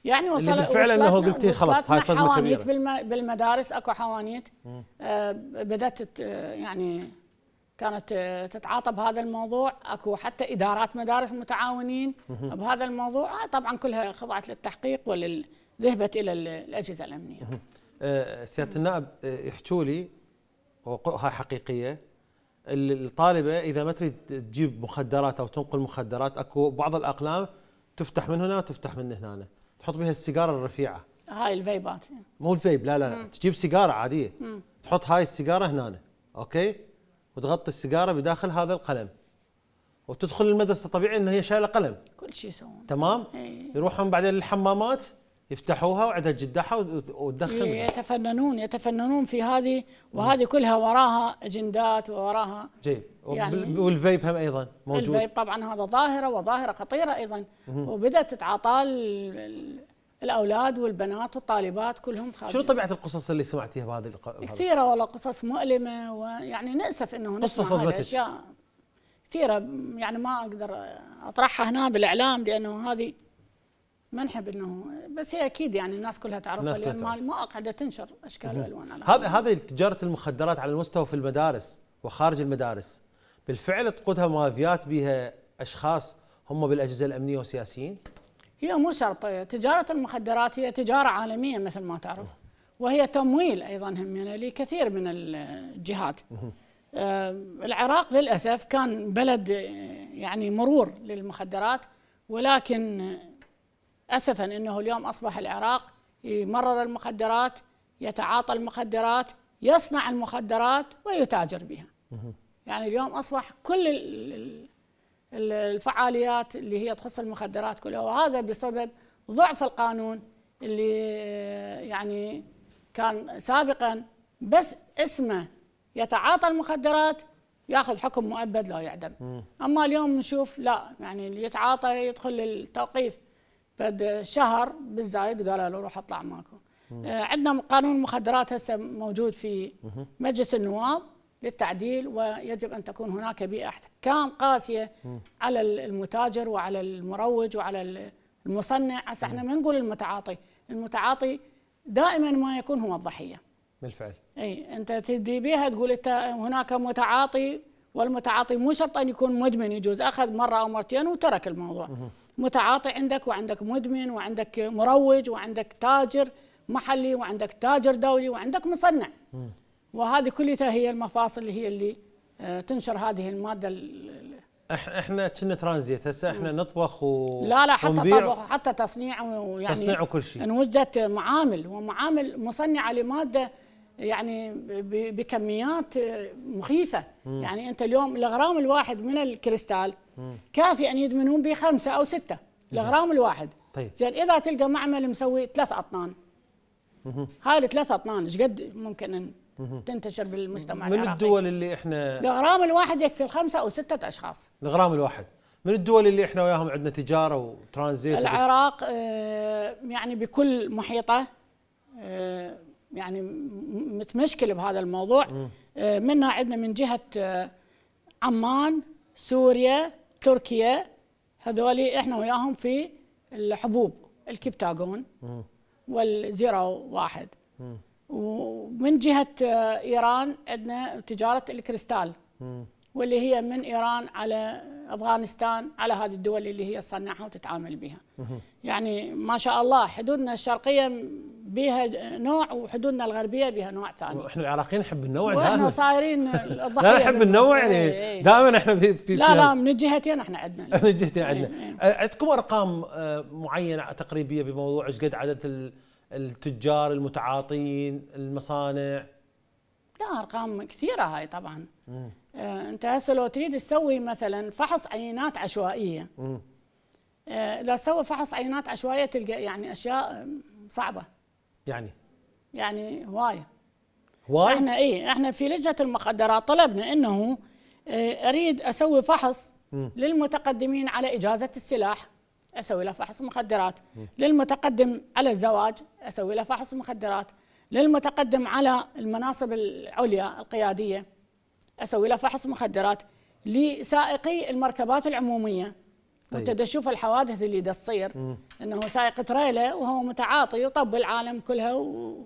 يعني وصلت فعلا انه قلتي خلاص هاي صدمه كبيره بالمدارس اكو حوانيت آه بدات يعني كانت آه، تتعاطى بهذا الموضوع اكو حتى ادارات مدارس متعاونين مم. بهذا الموضوع آه، طبعا كلها خضعت للتحقيق وذهبت الى الاجهزه الامنيه. أه سياده النائب آه، يحكوا لي وقوعها حقيقيه الطالبه اذا ما تريد تجيب مخدرات او تنقل مخدرات اكو بعض الاقلام تفتح من هنا وتفتح من هنا تحط بها السيجاره الرفيعه هاي الفيبات يعني. مو الفيب لا لا مم. تجيب سيجاره عاديه مم. تحط هاي السيجاره هنا اوكي وتغطي السيجاره بداخل هذا القلم وتدخل المدرسه طبيعي ان هي شايله قلم كل شيء يسوون تمام أي. يروحون بعدين للحمامات يفتحوها وعندها جداحه وتدخن يتفننون يتفننون في هذه وهذه كلها وراها اجندات وراها جيد يعني والفيب هم ايضا موجود الفيب طبعا هذا ظاهره وظاهره خطيره ايضا وبدات تتعاطى الاولاد والبنات والطالبات كلهم خارج شنو طبيعه القصص اللي سمعتيها بهذه كثيره والله قصص مؤلمه ويعني ناسف انه نسمع اشياء كثيره يعني ما اقدر اطرحها هنا بالاعلام لانه هذه ما نحب انه بس هي اكيد يعني الناس كلها تعرفها لان كلها ما قاعده تنشر اشكال والوان هذا هذه تجاره المخدرات على المستوى في المدارس وخارج المدارس بالفعل تقودها مافيات بها اشخاص هم بالاجهزه الامنيه والسياسيين؟ هي مو شرط تجاره المخدرات هي تجاره عالميه مثل ما تعرف وهي تمويل ايضا همينه لكثير من الجهات آه العراق للاسف كان بلد آه، يعني مرور للمخدرات ولكن أسفا أنه اليوم أصبح العراق يمرر المخدرات يتعاطى المخدرات يصنع المخدرات ويتاجر بها يعني اليوم أصبح كل الفعاليات اللي هي تخص المخدرات كلها وهذا بسبب ضعف القانون اللي يعني كان سابقا بس اسمه يتعاطى المخدرات ياخذ حكم مؤبد لا يعدم اما اليوم نشوف لا يعني اللي يتعاطى يدخل التوقيف بعد شهر بالزايد قال له روح اطلع معكم آه، عندنا قانون المخدرات هسه موجود في مجلس النواب للتعديل ويجب ان تكون هناك بيئه احكام قاسيه على المتاجر وعلى المروج وعلى المصنع هسه احنا ما نقول المتعاطي، المتعاطي دائما ما يكون هو الضحيه. بالفعل. اي انت تبدي بها تقول انت هناك متعاطي والمتعاطي مو شرط ان يكون مدمن يجوز اخذ مره او مرتين وترك الموضوع. متعاطي عندك وعندك مدمن وعندك مروج وعندك تاجر محلي وعندك تاجر دولي وعندك مصنع وهذه كلها هي المفاصل اللي هي اللي آه، تنشر هذه الماده احنا كنا ترانزيت هسه احنا نطبخ و لا لا حتى طبخ وحتى تصنيع ويعني تصنيع وكل شيء انوجدت معامل ومعامل مصنعه لماده يعني بكميات آه، مخيفه م. يعني انت اليوم الغرام الواحد من الكريستال كافي ان يدمنون به خمسه او سته لغرام الواحد طيب زين اذا تلقى معمل مسوي ثلاث اطنان هاي الثلاث اطنان ايش قد ممكن ان تنتشر بالمجتمع من العراقي. الدول اللي احنا الغرام الواحد يكفي الخمسه او سته اشخاص الغرام الواحد من الدول اللي احنا وياهم عندنا تجاره وترانزيت العراق آه يعني بكل محيطه آه يعني متمشكل بهذا الموضوع آه منا عندنا من جهه آه، عمان سوريا تركيا هذول احنا وياهم في الحبوب الكبتاجون والزيرو واحد ومن جهه آه، ايران عندنا تجاره الكريستال واللي هي من ايران على افغانستان على هذه الدول اللي هي تصنعها وتتعامل بها. يعني ما شاء الله حدودنا الشرقيه بها نوع وحدودنا الغربيه بها نوع ثاني احنا العراقيين نحب النوع واحنا صايرين الضحيه لا نحب النوع إيه، يعني إيه. دائما احنا في, في لا لا من الجهتين احنا عندنا من الجهتين عندنا إيه، أه، عندكم ارقام أه، معينه تقريبيه بموضوع ايش قد عدد التجار المتعاطين المصانع لا ارقام كثيره هاي طبعا أه، انت هسه لو تريد تسوي مثلا فحص عينات عشوائيه مم. لو تسوي فحص عينات عشوائيه تلقى يعني اشياء صعبه يعني يعني هوايه هوايه احنا ايه احنا في لجنه المخدرات طلبنا انه اه اريد اسوي فحص م. للمتقدمين على اجازه السلاح اسوي له فحص مخدرات م. للمتقدم على الزواج اسوي له فحص مخدرات للمتقدم على المناصب العليا القياديه اسوي له فحص مخدرات لسائقي المركبات العموميه طيب. وانت تشوف الحوادث اللي تصير انه سايق تريله وهو متعاطي وطب العالم كلها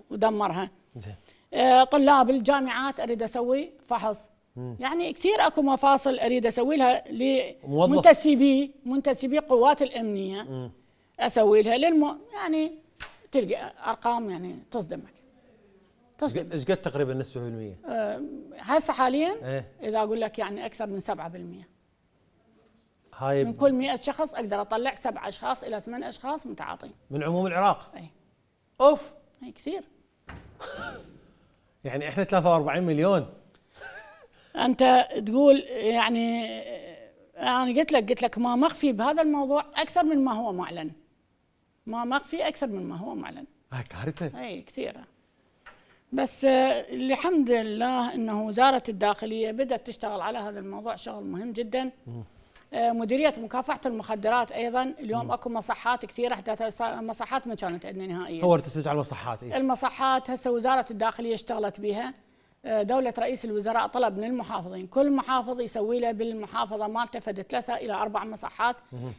ودمرها زين آه، طلاب الجامعات اريد اسوي فحص مم. يعني كثير اكو مفاصل اريد اسوي لها لمنتسبي منتسبي قوات الامنيه مم. اسوي لها للم يعني تلقى ارقام يعني تصدمك تصدم ايش قد تقريبا نسبه بالميه؟ آه، هسه حاليا ايه؟ اذا اقول لك يعني اكثر من 7% هاي من كل 100 شخص اقدر اطلع سبع اشخاص الى ثمان اشخاص متعاطين من عموم العراق اي اوف اي كثير يعني احنا 43 مليون انت تقول يعني انا قلت لك قلت لك ما مخفي بهذا الموضوع اكثر من ما هو معلن ما مخفي اكثر من ما هو معلن هاي كارثه اي كثيره بس الحمد لله انه وزاره الداخليه بدات تشتغل على هذا الموضوع شغل مهم جدا م. آه، مديريه مكافحه المخدرات ايضا اليوم اكو مصحات كثيره حتى مصحات ما كانت عندنا نهائيا هو على المصحات إيه؟ المصحات هسه وزاره الداخليه اشتغلت بها آه، دولة رئيس الوزراء طلب من المحافظين كل محافظ يسوي له بالمحافظة مالته فد ثلاثة إلى أربع مصحات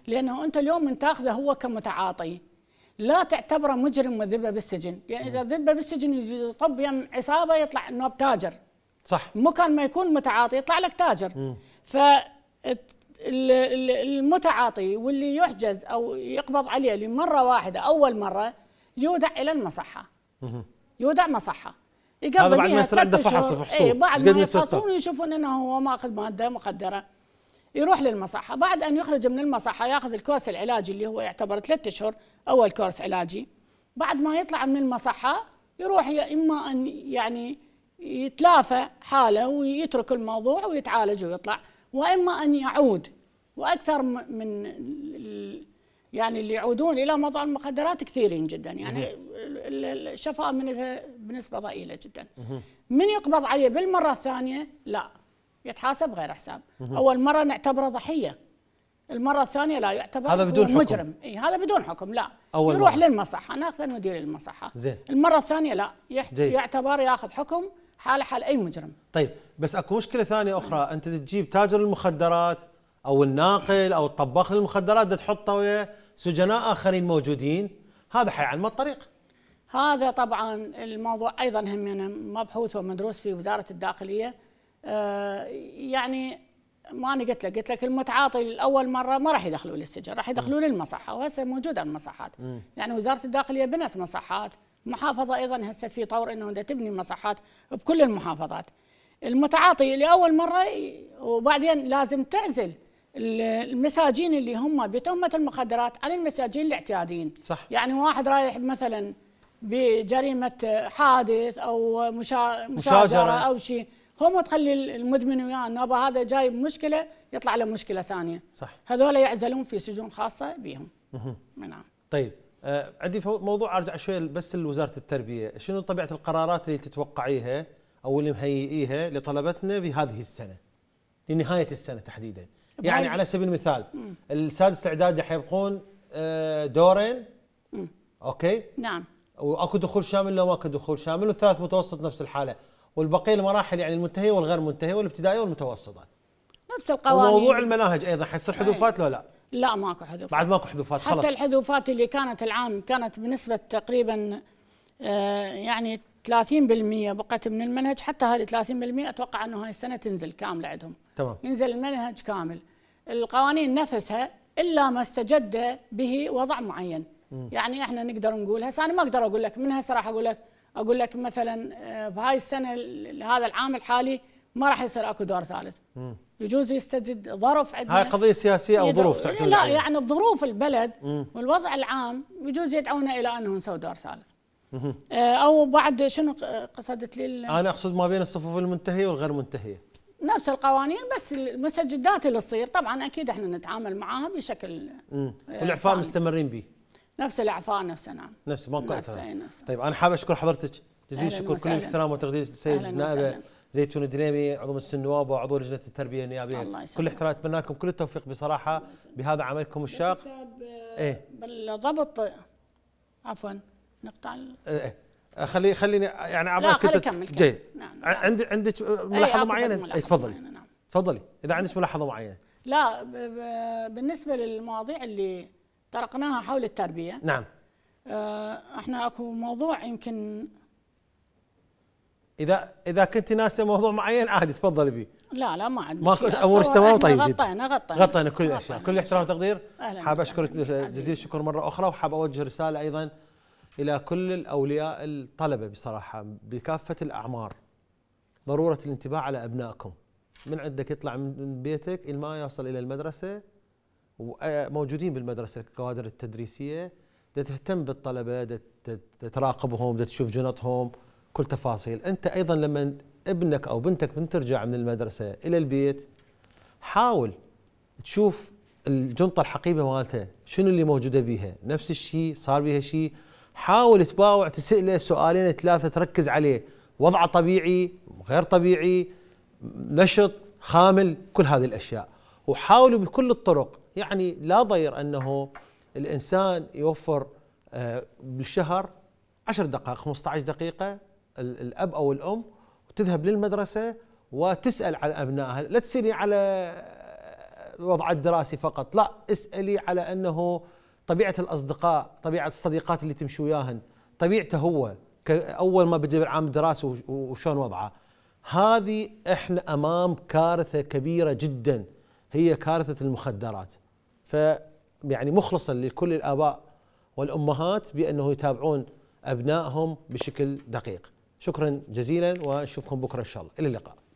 لأنه أنت اليوم من تاخذه هو كمتعاطي لا تعتبره مجرم وذبه بالسجن لأن يعني إذا ذبه بالسجن يطب يم عصابة يطلع أنه تاجر صح مو كان ما يكون متعاطي يطلع لك تاجر ف المتعاطي واللي يحجز او يقبض عليه لمره واحده اول مره يودع الى المصحه يودع مصحه يقبض بعد ما يصير عنده فحص فحصون اي بعد ما يفحصون يشوفون انه هو ماخذ ماده مخدره يروح للمصحه بعد ان يخرج من المصحه ياخذ الكورس العلاجي اللي هو يعتبر ثلاثة اشهر اول كورس علاجي بعد ما يطلع من المصحه يروح يا اما ان يعني يتلافى حاله ويترك الموضوع ويتعالج ويطلع واما ان يعود واكثر من يعني اللي يعودون الى موضوع المخدرات كثيرين جدا يعني الشفاء منها بنسبه ضئيله جدا من يقبض عليه بالمره الثانيه لا يتحاسب غير حساب اول مره نعتبره ضحيه المره الثانيه لا يعتبر هذا بدون حكم مجرم اي هذا بدون حكم لا أول يروح مرة. للمصحه ناخذ مدير المصحه زين. المره الثانيه لا يحت... يعتبر ياخذ حكم حاله حال اي مجرم طيب بس اكو مشكله ثانيه اخرى انت تجيب تاجر المخدرات او الناقل او الطباخ للمخدرات تحطه ويا سجناء اخرين موجودين هذا حيعلم الطريق هذا طبعا الموضوع ايضا هم يعني مبحوث ومدروس في وزاره الداخليه آه يعني ما انا قلت لك قلت لك المتعاطي الاول مره ما راح يدخلوه للسجن راح يدخلوه للمصحه وهسه موجوده المصحات يعني وزاره الداخليه بنت مصحات المحافظه ايضا هسه في طور انه تبني مصحات بكل المحافظات المتعاطي لاول مره وبعدين لازم تعزل المساجين اللي هم بتهمه المخدرات عن المساجين الاعتياديين صح يعني واحد رايح مثلا بجريمه حادث او مشا... مشاجره, مشاجرة. او شيء هم تخلي المدمن وياه النابه هذا جاي مشكله يطلع له مشكله ثانيه صح هذول يعزلون في سجون خاصه بهم نعم طيب آه، عندي موضوع ارجع شوي بس لوزاره التربيه، شنو طبيعه القرارات اللي تتوقعيها او اللي مهيئيها لطلبتنا بهذه السنه؟ لنهايه السنه تحديدا. يعني على سبيل المثال السادس اعدادي حيبقون آه، دورين اوكي؟ نعم واكو دخول شامل لو ماكو دخول شامل والثالث متوسط نفس الحاله والبقيه المراحل يعني المنتهيه والغير منتهيه والابتدائيه والمتوسطه. نفس القوانين وموضوع المناهج ايضا حيصير حذوفات لو لا؟ لا ماكو حذوفات بعد ماكو حذوفات خلاص حتى الحذوفات اللي كانت العام كانت بنسبه تقريبا آه، يعني 30% بقت من المنهج حتى هذه 30% اتوقع انه هاي السنه تنزل كامله عندهم تمام ينزل المنهج كامل القوانين نفسها الا ما استجد به وضع معين مم. يعني احنا نقدر نقول هسه انا ما اقدر اقول لك من هسه راح اقول لك اقول لك مثلا بهاي آه، السنه هذا العام الحالي ما راح يصير اكو دور ثالث مم. يجوز يستجد ظرف عندنا هاي قضيه سياسيه او ظروف يدعو... لا يعني ظروف البلد مم. والوضع العام يجوز يدعونا الى أنه نسوي دور ثالث آه، او بعد شنو قصدت لي انا اقصد ما بين الصفوف المنتهيه والغير منتهيه نفس القوانين بس المستجدات اللي تصير طبعا اكيد احنا نتعامل معاها بشكل آه، والاعفاء مستمرين به نفس الاعفاء نفسه نعم نفس ما نفسه, نفسه. طيب انا حاب اشكر حضرتك جزيل الشكر كل الاحترام وتقدير السيد نائب زيتون الدريمي عضو مجلس النواب وعضو لجنه التربيه النيابيه الله يسلمك. كل احترام اتمنى لكم كل التوفيق بصراحه بهذا عملكم الشاق طيب، ايه بالضبط عفوا نقطع إيه،, ايه خلي خليني يعني اعطيك لا خلي كمل جيد نعم. نعم. عندك عندك ملاحظه معينه اي تفضلي نعم. تفضلي اذا عندك ملاحظه معينه لا بالنسبه للمواضيع اللي طرقناها حول التربيه نعم آه، احنا اكو موضوع يمكن اذا اذا كنت ناسي موضوع معين عادي تفضلي فيه لا لا ما عندي ما كنت اول شيء تمام طيب غطينا غطينا غطينا كل الاشياء كل احترام وتقدير حاب اشكرك جزيل الشكر مره اخرى وحاب اوجه رساله ايضا الى كل الاولياء الطلبه بصراحه بكافه الاعمار ضروره الانتباه على ابنائكم من عندك يطلع من بيتك الى ما يوصل الى المدرسه وموجودين بالمدرسه الكوادر التدريسيه تهتم بالطلبه تراقبهم تشوف جنطهم كل تفاصيل أنت أيضا لما ابنك أو بنتك من ترجع من المدرسة إلى البيت حاول تشوف الجنطة الحقيبة مالته شنو اللي موجودة بيها نفس الشيء صار بيها شيء حاول تباوع تسأله سؤالين ثلاثة تركز عليه وضع طبيعي غير طبيعي نشط خامل كل هذه الأشياء وحاولوا بكل الطرق يعني لا ضير أنه الإنسان يوفر آه، بالشهر 10 دقائق 15 دقيقة الاب او الام وتذهب للمدرسه وتسال على ابنائها لا تسالي على الوضع الدراسي فقط لا اسالي على انه طبيعه الاصدقاء طبيعه الصديقات اللي تمشي وياهن طبيعته هو اول ما بجي العام الدراسي وشلون وضعه هذه احنا امام كارثه كبيره جدا هي كارثه المخدرات ف يعني مخلصا لكل الاباء والامهات بانه يتابعون ابنائهم بشكل دقيق شكرا جزيلا ونشوفكم بكره ان شاء الله الى اللقاء